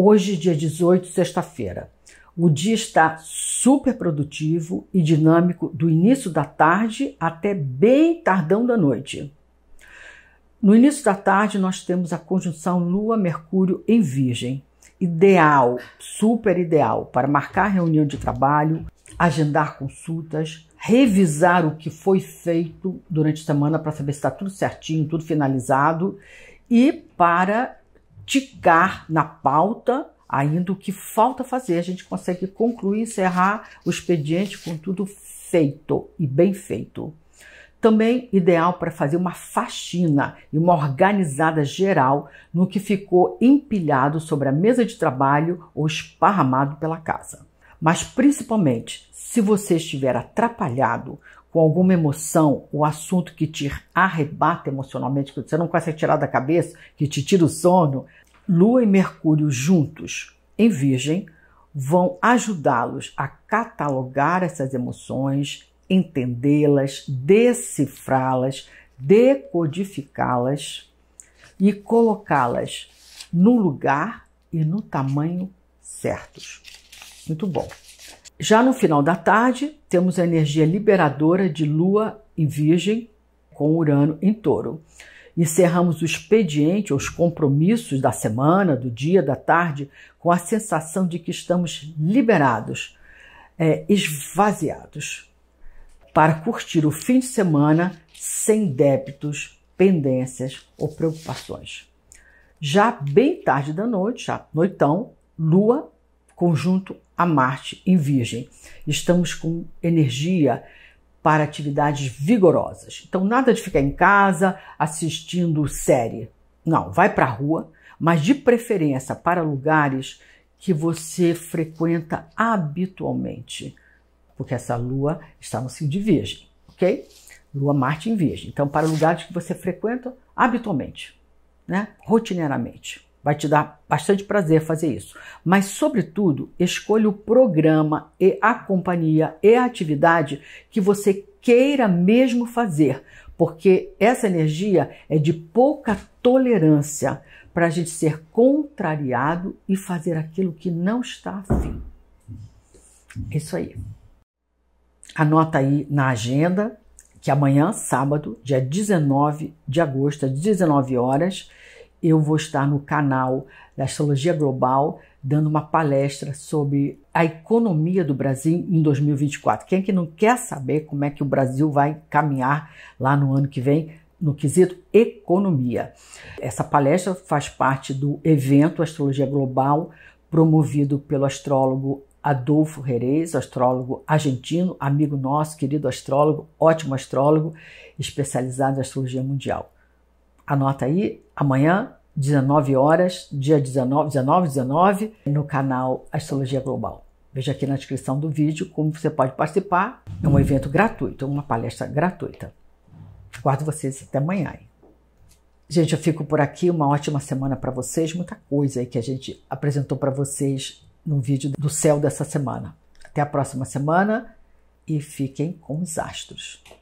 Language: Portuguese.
hoje, dia 18, sexta-feira. O dia está super produtivo e dinâmico do início da tarde até bem tardão da noite. No início da tarde, nós temos a conjunção Lua-Mercúrio em Virgem. Ideal, super ideal, para marcar reunião de trabalho, agendar consultas, revisar o que foi feito durante a semana para saber se está tudo certinho, tudo finalizado e para ticar na pauta ainda o que falta fazer. A gente consegue concluir, encerrar o expediente com tudo feito e bem feito. Também ideal para fazer uma faxina e uma organizada geral no que ficou empilhado sobre a mesa de trabalho ou esparramado pela casa. Mas principalmente, se você estiver atrapalhado com alguma emoção, o assunto que te arrebata emocionalmente, que você não consegue tirar da cabeça, que te tira o sono, Lua e Mercúrio juntos em Virgem vão ajudá-los a catalogar essas emoções, entendê-las, decifrá-las, decodificá-las e colocá-las no lugar e no tamanho certos. Muito bom. Já no final da tarde, temos a energia liberadora de Lua em Virgem com Urano em Touro. Encerramos o expediente, os compromissos da semana, do dia, da tarde, com a sensação de que estamos liberados, é, esvaziados, para curtir o fim de semana sem débitos, pendências ou preocupações. Já bem tarde da noite, já noitão, Lua conjunto a Marte em Virgem. Estamos com energia para atividades vigorosas. Então, nada de ficar em casa assistindo série. Não, vai para a rua, mas de preferência para lugares que você frequenta habitualmente, porque essa lua está no signo de Virgem, ok? Lua Marte em Virgem. Então, para lugares que você frequenta habitualmente, né? Rotineiramente. Vai te dar bastante prazer fazer isso. Mas, sobretudo, escolha o programa e a companhia e a atividade que você queira mesmo fazer, porque essa energia é de pouca tolerância para a gente ser contrariado e fazer aquilo que não está afim. Isso aí. Anota aí na agenda que amanhã, sábado, dia 19 de agosto, às 19 horas, eu vou estar no canal da Astrologia Global dando uma palestra sobre a economia do Brasil em 2024. Quem é que não quer saber como é que o Brasil vai caminhar lá no ano que vem no quesito economia? Essa palestra faz parte do evento Astrologia Global promovido pelo astrólogo Adolfo Reis, astrólogo argentino, amigo nosso, querido astrólogo, ótimo astrólogo, especializado em astrologia mundial. Anota aí, amanhã, 19 horas, dia 19, 19, 19, no canal Astrologia Global. Veja aqui na descrição do vídeo como você pode participar. É um evento gratuito, uma palestra gratuita. Aguardo vocês até amanhã. Hein? Gente, eu fico por aqui. Uma ótima semana para vocês. Muita coisa aí que a gente apresentou para vocês no vídeo do céu dessa semana. Até a próxima semana e fiquem com os astros.